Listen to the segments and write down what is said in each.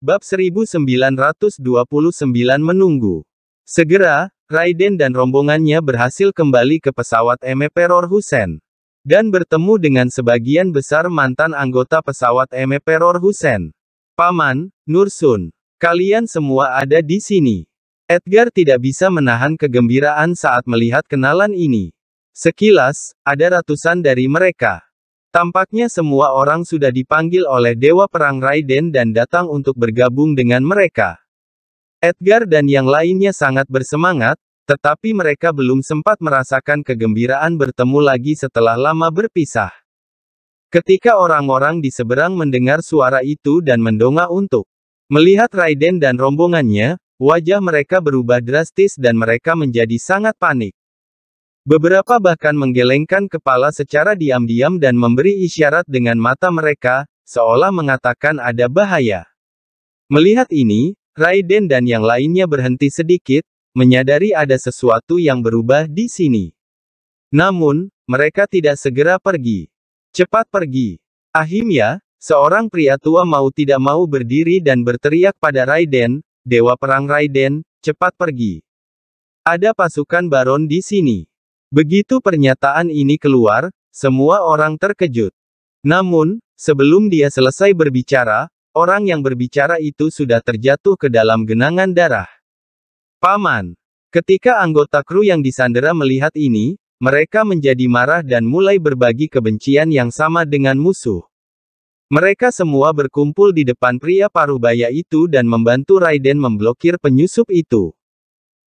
Bab 1929 menunggu. Segera, Raiden dan rombongannya berhasil kembali ke pesawat Emperor Husen. Dan bertemu dengan sebagian besar mantan anggota pesawat Emperor Husen. Paman, Nursun, kalian semua ada di sini. Edgar tidak bisa menahan kegembiraan saat melihat kenalan ini. Sekilas, ada ratusan dari mereka. Tampaknya semua orang sudah dipanggil oleh Dewa Perang Raiden dan datang untuk bergabung dengan mereka. Edgar dan yang lainnya sangat bersemangat, tetapi mereka belum sempat merasakan kegembiraan bertemu lagi setelah lama berpisah. Ketika orang-orang di seberang mendengar suara itu dan mendongak untuk melihat Raiden dan rombongannya, wajah mereka berubah drastis dan mereka menjadi sangat panik. Beberapa bahkan menggelengkan kepala secara diam-diam dan memberi isyarat dengan mata mereka, seolah mengatakan ada bahaya. Melihat ini, Raiden dan yang lainnya berhenti sedikit, menyadari ada sesuatu yang berubah di sini. Namun, mereka tidak segera pergi. Cepat pergi. Ahimya, seorang pria tua mau tidak mau berdiri dan berteriak pada Raiden, Dewa Perang Raiden, cepat pergi. Ada pasukan Baron di sini. Begitu pernyataan ini keluar, semua orang terkejut. Namun, sebelum dia selesai berbicara, orang yang berbicara itu sudah terjatuh ke dalam genangan darah. Paman, ketika anggota kru yang disandera melihat ini, mereka menjadi marah dan mulai berbagi kebencian yang sama dengan musuh. Mereka semua berkumpul di depan pria parubaya itu dan membantu Raiden memblokir penyusup itu.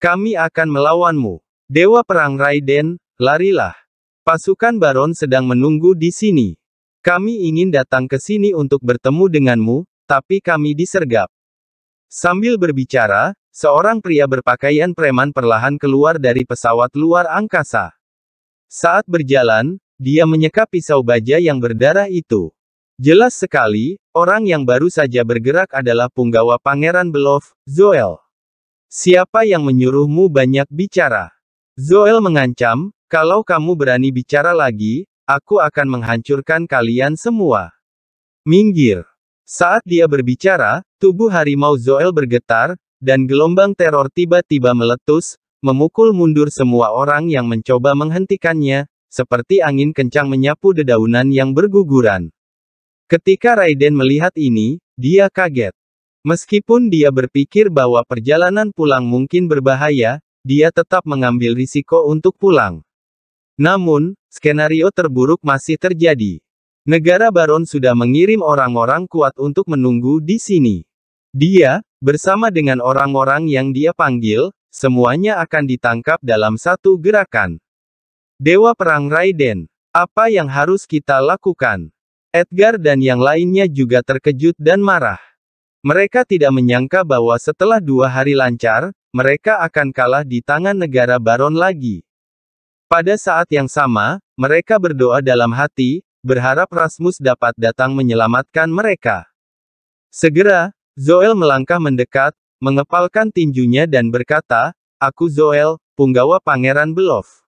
Kami akan melawanmu. Dewa Perang Raiden, larilah. Pasukan Baron sedang menunggu di sini. Kami ingin datang ke sini untuk bertemu denganmu, tapi kami disergap. Sambil berbicara, seorang pria berpakaian preman perlahan keluar dari pesawat luar angkasa. Saat berjalan, dia menyekap pisau baja yang berdarah itu. Jelas sekali, orang yang baru saja bergerak adalah punggawa Pangeran Belov, Zoel. Siapa yang menyuruhmu banyak bicara? Zoel mengancam, kalau kamu berani bicara lagi, aku akan menghancurkan kalian semua. Minggir. Saat dia berbicara, tubuh harimau Zoel bergetar, dan gelombang teror tiba-tiba meletus, memukul mundur semua orang yang mencoba menghentikannya, seperti angin kencang menyapu dedaunan yang berguguran. Ketika Raiden melihat ini, dia kaget. Meskipun dia berpikir bahwa perjalanan pulang mungkin berbahaya, dia tetap mengambil risiko untuk pulang. Namun, skenario terburuk masih terjadi. Negara Baron sudah mengirim orang-orang kuat untuk menunggu di sini. Dia, bersama dengan orang-orang yang dia panggil, semuanya akan ditangkap dalam satu gerakan. Dewa Perang Raiden, apa yang harus kita lakukan? Edgar dan yang lainnya juga terkejut dan marah. Mereka tidak menyangka bahwa setelah dua hari lancar, mereka akan kalah di tangan negara baron lagi. Pada saat yang sama, mereka berdoa dalam hati, berharap Rasmus dapat datang menyelamatkan mereka. Segera, Zoel melangkah mendekat, mengepalkan tinjunya dan berkata, Aku Zoel, punggawa pangeran Belov.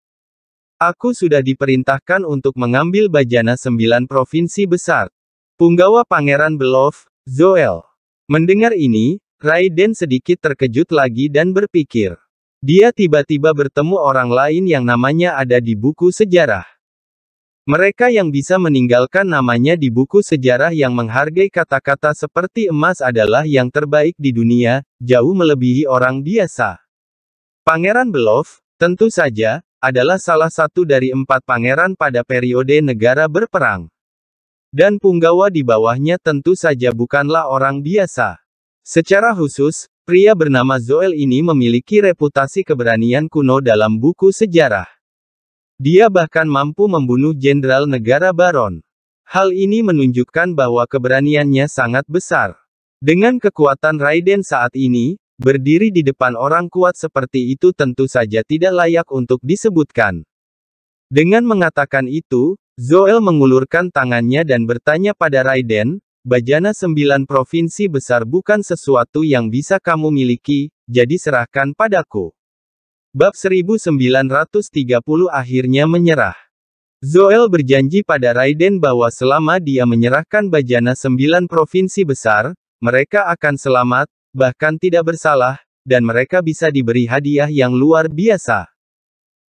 Aku sudah diperintahkan untuk mengambil bajana sembilan provinsi besar. Punggawa pangeran Belov, Zoel. Mendengar ini, Raiden sedikit terkejut lagi dan berpikir. Dia tiba-tiba bertemu orang lain yang namanya ada di buku sejarah. Mereka yang bisa meninggalkan namanya di buku sejarah yang menghargai kata-kata seperti emas adalah yang terbaik di dunia, jauh melebihi orang biasa. Pangeran Belov, tentu saja, adalah salah satu dari empat pangeran pada periode negara berperang. Dan punggawa di bawahnya tentu saja bukanlah orang biasa. Secara khusus, pria bernama Zoel ini memiliki reputasi keberanian kuno dalam buku sejarah. Dia bahkan mampu membunuh jenderal negara Baron. Hal ini menunjukkan bahwa keberaniannya sangat besar. Dengan kekuatan Raiden saat ini, berdiri di depan orang kuat seperti itu tentu saja tidak layak untuk disebutkan. Dengan mengatakan itu, Zoel mengulurkan tangannya dan bertanya pada Raiden, bajana sembilan provinsi besar bukan sesuatu yang bisa kamu miliki, jadi serahkan padaku. Bab 1930 akhirnya menyerah. Zoel berjanji pada Raiden bahwa selama dia menyerahkan bajana sembilan provinsi besar, mereka akan selamat, bahkan tidak bersalah, dan mereka bisa diberi hadiah yang luar biasa.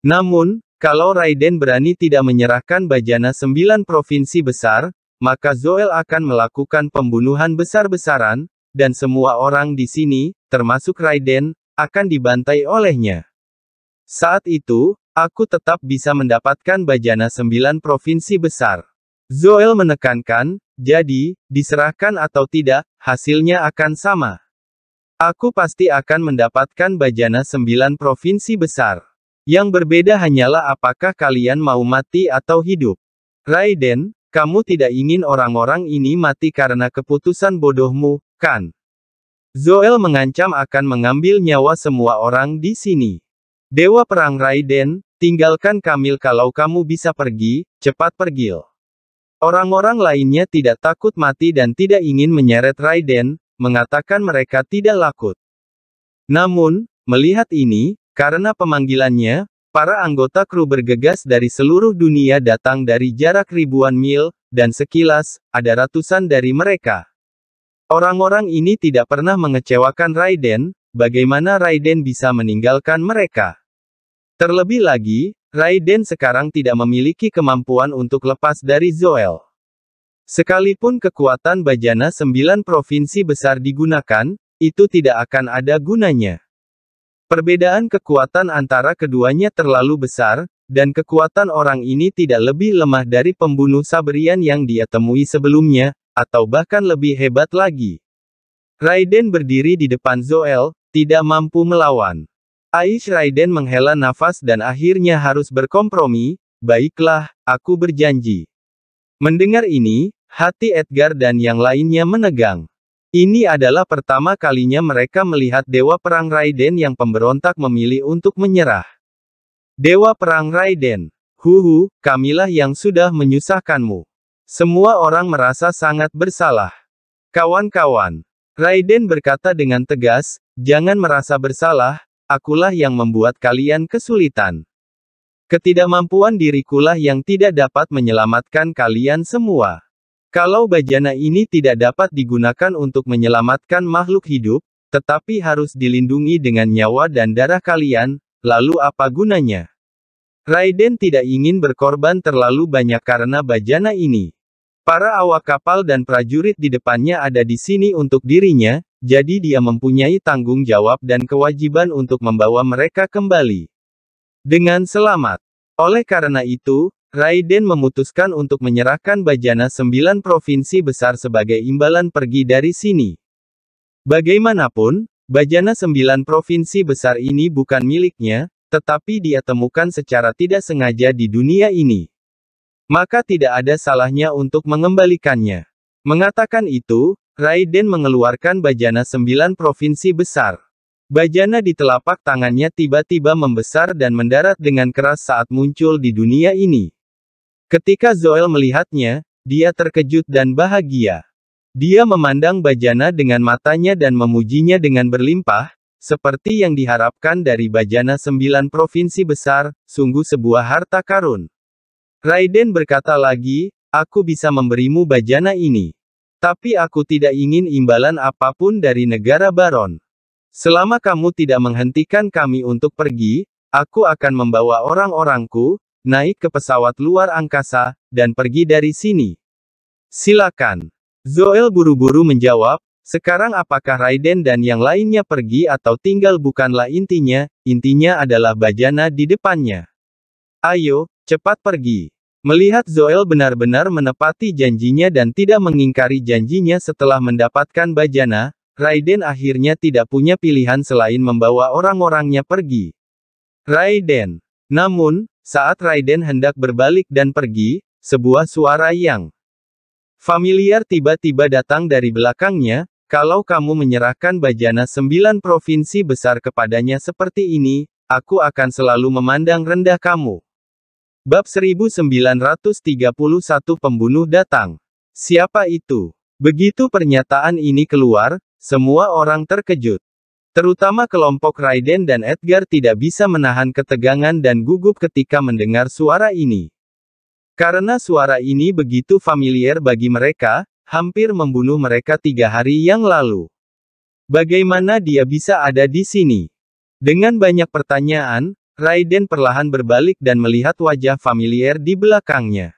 Namun, kalau Raiden berani tidak menyerahkan bajana sembilan provinsi besar, maka Zoel akan melakukan pembunuhan besar-besaran, dan semua orang di sini, termasuk Raiden, akan dibantai olehnya. Saat itu, aku tetap bisa mendapatkan bajana sembilan provinsi besar. Zoel menekankan, jadi, diserahkan atau tidak, hasilnya akan sama. Aku pasti akan mendapatkan bajana sembilan provinsi besar. Yang berbeda hanyalah apakah kalian mau mati atau hidup. Raiden, kamu tidak ingin orang-orang ini mati karena keputusan bodohmu, kan? Zoel mengancam akan mengambil nyawa semua orang di sini. Dewa Perang Raiden, tinggalkan Kamil kalau kamu bisa pergi, cepat pergi. Orang-orang lainnya tidak takut mati dan tidak ingin menyeret Raiden, mengatakan mereka tidak lakut. Namun, melihat ini, karena pemanggilannya, para anggota kru bergegas dari seluruh dunia datang dari jarak ribuan mil, dan sekilas, ada ratusan dari mereka. Orang-orang ini tidak pernah mengecewakan Raiden, bagaimana Raiden bisa meninggalkan mereka. Terlebih lagi, Raiden sekarang tidak memiliki kemampuan untuk lepas dari Zoel. Sekalipun kekuatan bajana sembilan provinsi besar digunakan, itu tidak akan ada gunanya. Perbedaan kekuatan antara keduanya terlalu besar, dan kekuatan orang ini tidak lebih lemah dari pembunuh Sabrian yang dia temui sebelumnya, atau bahkan lebih hebat lagi. Raiden berdiri di depan Zoel, tidak mampu melawan. Aish Raiden menghela nafas dan akhirnya harus berkompromi, baiklah, aku berjanji. Mendengar ini, hati Edgar dan yang lainnya menegang. Ini adalah pertama kalinya mereka melihat Dewa Perang Raiden yang pemberontak memilih untuk menyerah. Dewa Perang Raiden, huhu, kamilah yang sudah menyusahkanmu. Semua orang merasa sangat bersalah. Kawan-kawan, Raiden berkata dengan tegas, jangan merasa bersalah, akulah yang membuat kalian kesulitan. Ketidakmampuan dirikulah yang tidak dapat menyelamatkan kalian semua. Kalau bajana ini tidak dapat digunakan untuk menyelamatkan makhluk hidup, tetapi harus dilindungi dengan nyawa dan darah kalian, lalu apa gunanya? Raiden tidak ingin berkorban terlalu banyak karena bajana ini. Para awak kapal dan prajurit di depannya ada di sini untuk dirinya, jadi dia mempunyai tanggung jawab dan kewajiban untuk membawa mereka kembali dengan selamat. Oleh karena itu, Raiden memutuskan untuk menyerahkan Bajana sembilan provinsi besar sebagai imbalan pergi dari sini. Bagaimanapun, Bajana sembilan provinsi besar ini bukan miliknya, tetapi dia temukan secara tidak sengaja di dunia ini. Maka tidak ada salahnya untuk mengembalikannya. Mengatakan itu, Raiden mengeluarkan Bajana sembilan provinsi besar. Bajana di telapak tangannya tiba-tiba membesar dan mendarat dengan keras saat muncul di dunia ini. Ketika Zoel melihatnya, dia terkejut dan bahagia. Dia memandang Bajana dengan matanya dan memujinya dengan berlimpah, seperti yang diharapkan dari Bajana sembilan provinsi besar, sungguh sebuah harta karun. Raiden berkata lagi, aku bisa memberimu Bajana ini. Tapi aku tidak ingin imbalan apapun dari negara Baron. Selama kamu tidak menghentikan kami untuk pergi, aku akan membawa orang-orangku, naik ke pesawat luar angkasa, dan pergi dari sini. Silakan. Zoel buru-buru menjawab, sekarang apakah Raiden dan yang lainnya pergi atau tinggal bukanlah intinya, intinya adalah bajana di depannya. Ayo, cepat pergi. Melihat Zoel benar-benar menepati janjinya dan tidak mengingkari janjinya setelah mendapatkan bajana, Raiden akhirnya tidak punya pilihan selain membawa orang-orangnya pergi. Raiden. Namun, saat Raiden hendak berbalik dan pergi, sebuah suara yang familiar tiba-tiba datang dari belakangnya, kalau kamu menyerahkan bajana sembilan provinsi besar kepadanya seperti ini, aku akan selalu memandang rendah kamu. Bab 1931 Pembunuh datang. Siapa itu? Begitu pernyataan ini keluar, semua orang terkejut. Terutama kelompok Raiden dan Edgar tidak bisa menahan ketegangan dan gugup ketika mendengar suara ini. Karena suara ini begitu familiar bagi mereka, hampir membunuh mereka tiga hari yang lalu. Bagaimana dia bisa ada di sini? Dengan banyak pertanyaan, Raiden perlahan berbalik dan melihat wajah familiar di belakangnya.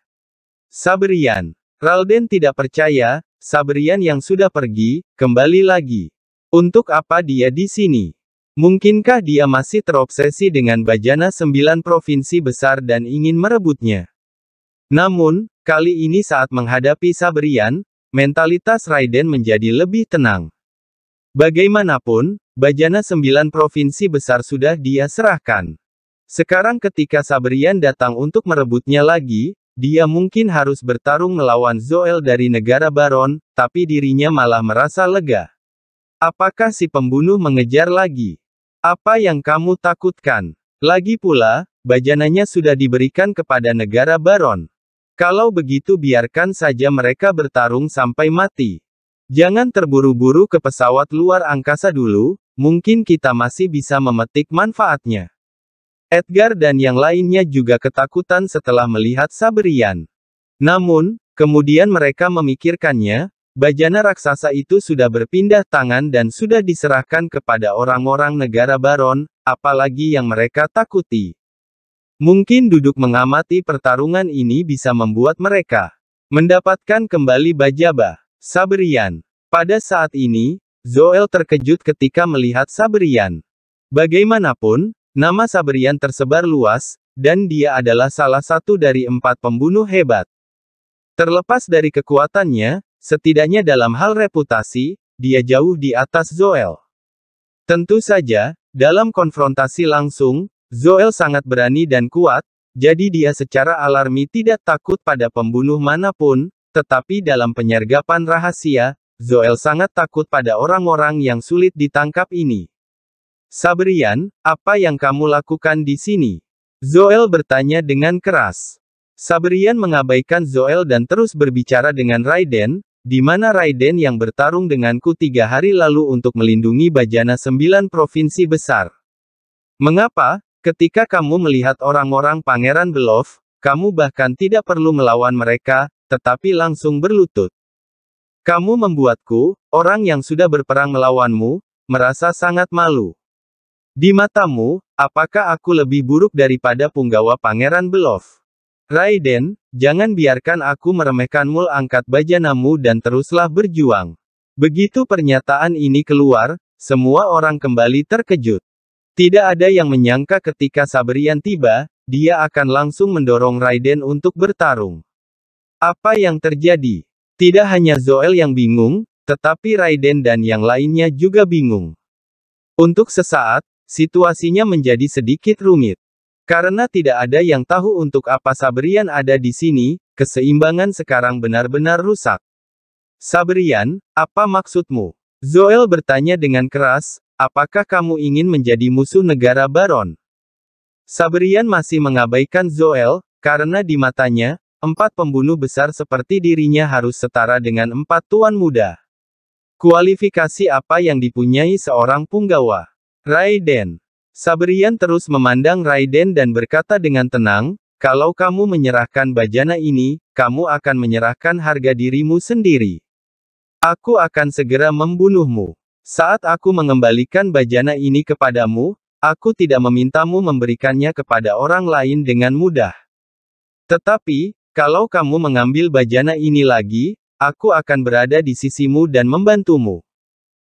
Sabrian. Ralden tidak percaya, Sabrian yang sudah pergi, kembali lagi. Untuk apa dia di sini? Mungkinkah dia masih terobsesi dengan bajana sembilan provinsi besar dan ingin merebutnya? Namun, kali ini saat menghadapi Sabrian, mentalitas Raiden menjadi lebih tenang. Bagaimanapun, bajana sembilan provinsi besar sudah dia serahkan. Sekarang ketika Sabrian datang untuk merebutnya lagi, dia mungkin harus bertarung melawan Zoel dari negara Baron, tapi dirinya malah merasa lega. Apakah si pembunuh mengejar lagi? Apa yang kamu takutkan? Lagi pula, bajananya sudah diberikan kepada negara baron. Kalau begitu biarkan saja mereka bertarung sampai mati. Jangan terburu-buru ke pesawat luar angkasa dulu, mungkin kita masih bisa memetik manfaatnya. Edgar dan yang lainnya juga ketakutan setelah melihat Sabrian. Namun, kemudian mereka memikirkannya, Bajana raksasa itu sudah berpindah tangan dan sudah diserahkan kepada orang-orang negara baron, apalagi yang mereka takuti. Mungkin duduk mengamati pertarungan ini bisa membuat mereka mendapatkan kembali Bajaba. Sabrian. Pada saat ini, Zoel terkejut ketika melihat Sabrian. Bagaimanapun, nama Sabrian tersebar luas, dan dia adalah salah satu dari empat pembunuh hebat. Terlepas dari kekuatannya, Setidaknya dalam hal reputasi, dia jauh di atas Zoel. Tentu saja, dalam konfrontasi langsung, Zoel sangat berani dan kuat, jadi dia secara alarmi tidak takut pada pembunuh manapun, tetapi dalam penyergapan rahasia, Zoel sangat takut pada orang-orang yang sulit ditangkap ini. Sabrian, apa yang kamu lakukan di sini? Zoel bertanya dengan keras. Sabrian mengabaikan Zoel dan terus berbicara dengan Raiden, di mana Raiden yang bertarung denganku tiga hari lalu untuk melindungi bajana sembilan provinsi besar. Mengapa, ketika kamu melihat orang-orang pangeran Belov, kamu bahkan tidak perlu melawan mereka, tetapi langsung berlutut. Kamu membuatku, orang yang sudah berperang melawanmu, merasa sangat malu. Di matamu, apakah aku lebih buruk daripada punggawa pangeran Belov? Raiden, jangan biarkan aku meremehkanmu angkat baja namu dan teruslah berjuang. Begitu pernyataan ini keluar, semua orang kembali terkejut. Tidak ada yang menyangka ketika Sabrian tiba, dia akan langsung mendorong Raiden untuk bertarung. Apa yang terjadi? Tidak hanya Zoel yang bingung, tetapi Raiden dan yang lainnya juga bingung. Untuk sesaat, situasinya menjadi sedikit rumit. Karena tidak ada yang tahu untuk apa Sabrian ada di sini, keseimbangan sekarang benar-benar rusak. Sabrian, apa maksudmu? Zoel bertanya dengan keras, apakah kamu ingin menjadi musuh negara Baron? Sabrian masih mengabaikan Zoel, karena di matanya, empat pembunuh besar seperti dirinya harus setara dengan empat tuan muda. Kualifikasi apa yang dipunyai seorang punggawa? Raiden, Sabrian terus memandang Raiden dan berkata dengan tenang, kalau kamu menyerahkan bajana ini, kamu akan menyerahkan harga dirimu sendiri. Aku akan segera membunuhmu. Saat aku mengembalikan bajana ini kepadamu, aku tidak memintamu memberikannya kepada orang lain dengan mudah. Tetapi, kalau kamu mengambil bajana ini lagi, aku akan berada di sisimu dan membantumu.